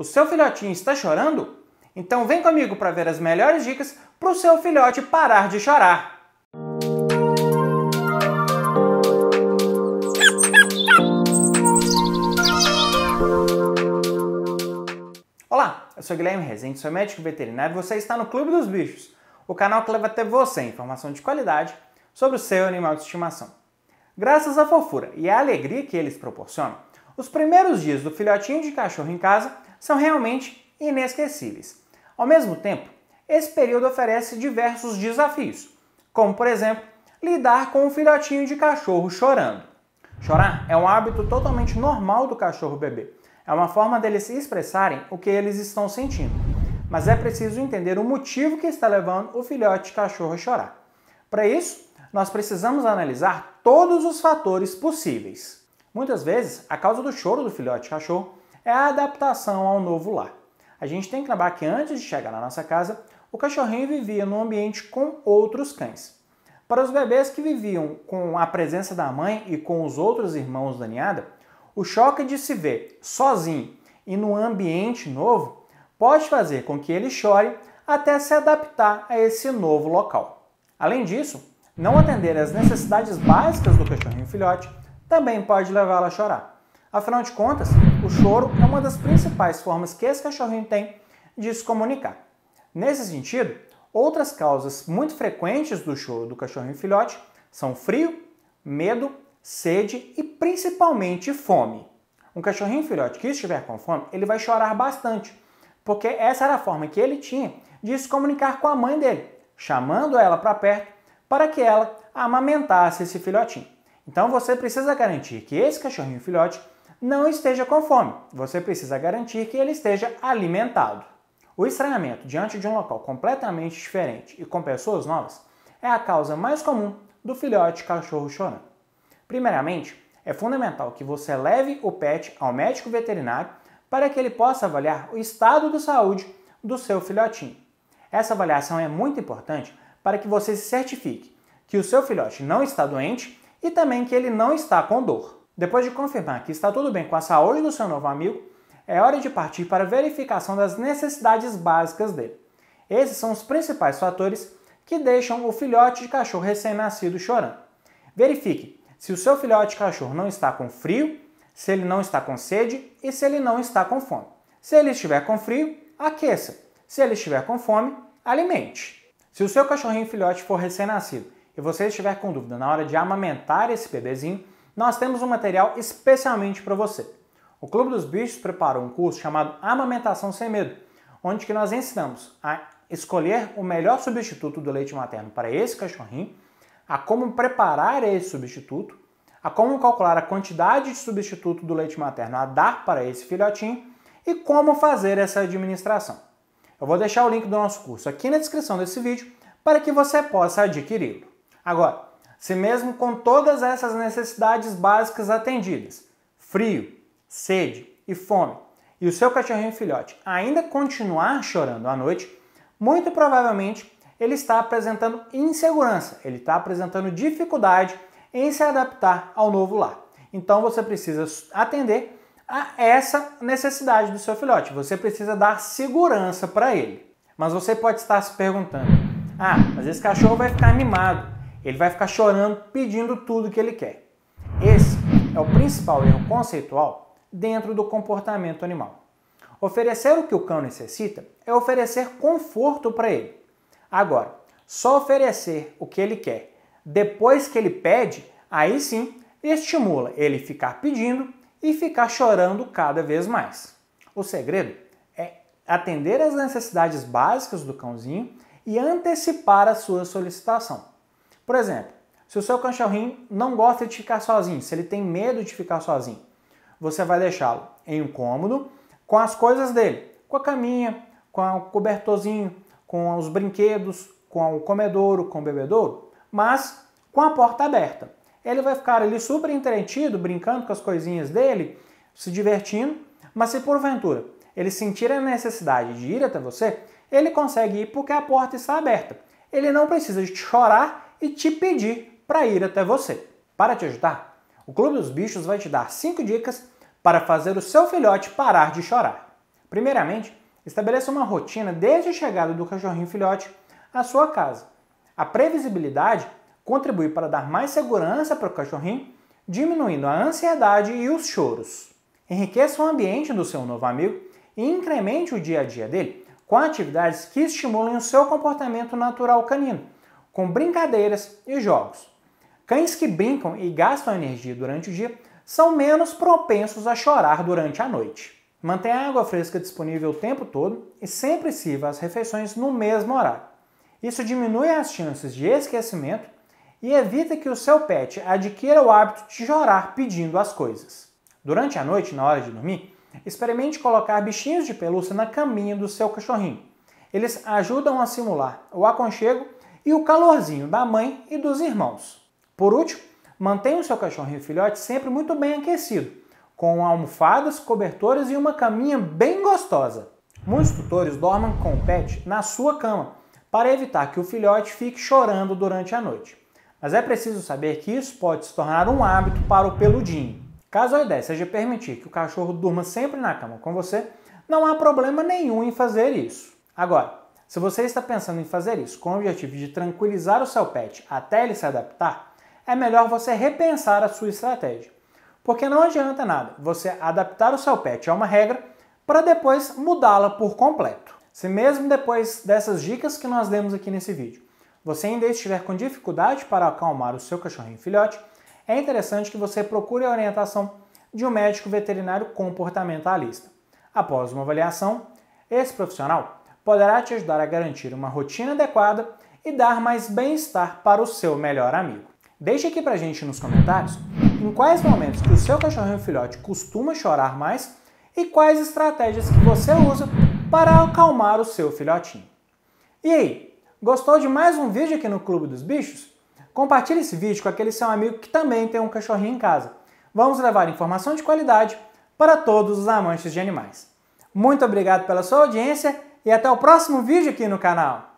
O seu filhotinho está chorando? Então vem comigo para ver as melhores dicas para o seu filhote parar de chorar. Olá, eu sou Guilherme Rezende, sou médico veterinário e você está no Clube dos Bichos, o canal que leva até você informação de qualidade sobre o seu animal de estimação. Graças à fofura e à alegria que eles proporcionam, os primeiros dias do filhotinho de cachorro em casa são realmente inesquecíveis. Ao mesmo tempo, esse período oferece diversos desafios, como, por exemplo, lidar com um filhotinho de cachorro chorando. Chorar é um hábito totalmente normal do cachorro bebê. É uma forma deles se expressarem o que eles estão sentindo. Mas é preciso entender o motivo que está levando o filhote de cachorro a chorar. Para isso, nós precisamos analisar todos os fatores possíveis. Muitas vezes, a causa do choro do filhote de cachorro é a adaptação ao novo lar. A gente tem que lembrar que antes de chegar na nossa casa, o cachorrinho vivia num ambiente com outros cães. Para os bebês que viviam com a presença da mãe e com os outros irmãos da ninhada, o choque de se ver sozinho e num ambiente novo pode fazer com que ele chore até se adaptar a esse novo local. Além disso, não atender às necessidades básicas do cachorrinho filhote também pode levá-lo a chorar. Afinal de contas, o choro é uma das principais formas que esse cachorrinho tem de se comunicar. Nesse sentido, outras causas muito frequentes do choro do cachorrinho filhote são frio, medo, sede e principalmente fome. Um cachorrinho filhote que estiver com fome, ele vai chorar bastante, porque essa era a forma que ele tinha de se comunicar com a mãe dele, chamando ela para perto para que ela amamentasse esse filhotinho. Então você precisa garantir que esse cachorrinho filhote não esteja com fome. Você precisa garantir que ele esteja alimentado. O estranhamento diante de um local completamente diferente e com pessoas novas é a causa mais comum do filhote cachorro chorando. Primeiramente, é fundamental que você leve o pet ao médico veterinário para que ele possa avaliar o estado de saúde do seu filhotinho. Essa avaliação é muito importante para que você se certifique que o seu filhote não está doente e também que ele não está com dor. Depois de confirmar que está tudo bem com a saúde do seu novo amigo, é hora de partir para a verificação das necessidades básicas dele. Esses são os principais fatores que deixam o filhote de cachorro recém-nascido chorando. Verifique se o seu filhote de cachorro não está com frio, se ele não está com sede e se ele não está com fome. Se ele estiver com frio, aqueça. Se ele estiver com fome, alimente. Se o seu cachorrinho filhote for recém-nascido e você estiver com dúvida na hora de amamentar esse bebezinho, nós temos um material especialmente para você. O Clube dos Bichos preparou um curso chamado Amamentação Sem Medo, onde que nós ensinamos a escolher o melhor substituto do leite materno para esse cachorrinho, a como preparar esse substituto, a como calcular a quantidade de substituto do leite materno a dar para esse filhotinho e como fazer essa administração. Eu vou deixar o link do nosso curso aqui na descrição desse vídeo para que você possa adquiri-lo. Agora, se mesmo com todas essas necessidades básicas atendidas, frio, sede e fome, e o seu cachorrinho filhote ainda continuar chorando à noite, muito provavelmente ele está apresentando insegurança, ele está apresentando dificuldade em se adaptar ao novo lar. Então você precisa atender a essa necessidade do seu filhote, você precisa dar segurança para ele. Mas você pode estar se perguntando: ah, mas esse cachorro vai ficar mimado. Ele vai ficar chorando, pedindo tudo que ele quer. Esse é o principal erro conceitual dentro do comportamento animal. Oferecer o que o cão necessita é oferecer conforto para ele. Agora, só oferecer o que ele quer depois que ele pede, aí sim estimula ele ficar pedindo e ficar chorando cada vez mais. O segredo é atender às necessidades básicas do cãozinho e antecipar a sua solicitação. Por exemplo, se o seu cachorrinho não gosta de ficar sozinho, se ele tem medo de ficar sozinho, você vai deixá-lo em um cômodo com as coisas dele, com a caminha, com o cobertorzinho, com os brinquedos, com o comedouro, com o bebedouro, mas com a porta aberta. Ele vai ficar ali super entretido, brincando com as coisinhas dele, se divertindo, mas se porventura ele sentir a necessidade de ir até você, ele consegue ir porque a porta está aberta. Ele não precisa de chorar e te pedir para ir até você. Para te ajudar, o Clube dos Bichos vai te dar 5 dicas para fazer o seu filhote parar de chorar. Primeiramente, estabeleça uma rotina desde a chegada do cachorrinho filhote à sua casa. A previsibilidade contribui para dar mais segurança para o cachorrinho, diminuindo a ansiedade e os choros. Enriqueça o ambiente do seu novo amigo e incremente o dia a dia dele com atividades que estimulem o seu comportamento natural canino com brincadeiras e jogos. Cães que brincam e gastam energia durante o dia são menos propensos a chorar durante a noite. Mantenha a água fresca disponível o tempo todo e sempre sirva as refeições no mesmo horário. Isso diminui as chances de esquecimento e evita que o seu pet adquira o hábito de chorar pedindo as coisas. Durante a noite, na hora de dormir, experimente colocar bichinhos de pelúcia na caminha do seu cachorrinho. Eles ajudam a simular o aconchego e o calorzinho da mãe e dos irmãos. Por último, mantenha o seu cachorrinho filhote sempre muito bem aquecido, com almofadas, cobertores e uma caminha bem gostosa. Muitos tutores dormem com o pet na sua cama para evitar que o filhote fique chorando durante a noite. Mas é preciso saber que isso pode se tornar um hábito para o peludinho. Caso a ideia seja permitir que o cachorro durma sempre na cama com você, não há problema nenhum em fazer isso. Agora, se você está pensando em fazer isso com o objetivo de tranquilizar o seu pet até ele se adaptar, é melhor você repensar a sua estratégia. Porque não adianta nada você adaptar o seu pet a uma regra para depois mudá-la por completo. Se mesmo depois dessas dicas que nós demos aqui nesse vídeo, você ainda estiver com dificuldade para acalmar o seu cachorrinho filhote, é interessante que você procure a orientação de um médico veterinário comportamentalista. Após uma avaliação, esse profissional poderá te ajudar a garantir uma rotina adequada e dar mais bem-estar para o seu melhor amigo. Deixe aqui pra gente nos comentários em quais momentos que o seu cachorrinho filhote costuma chorar mais e quais estratégias que você usa para acalmar o seu filhotinho. E aí, gostou de mais um vídeo aqui no Clube dos Bichos? Compartilhe esse vídeo com aquele seu amigo que também tem um cachorrinho em casa. Vamos levar informação de qualidade para todos os amantes de animais. Muito obrigado pela sua audiência e até o próximo vídeo aqui no canal.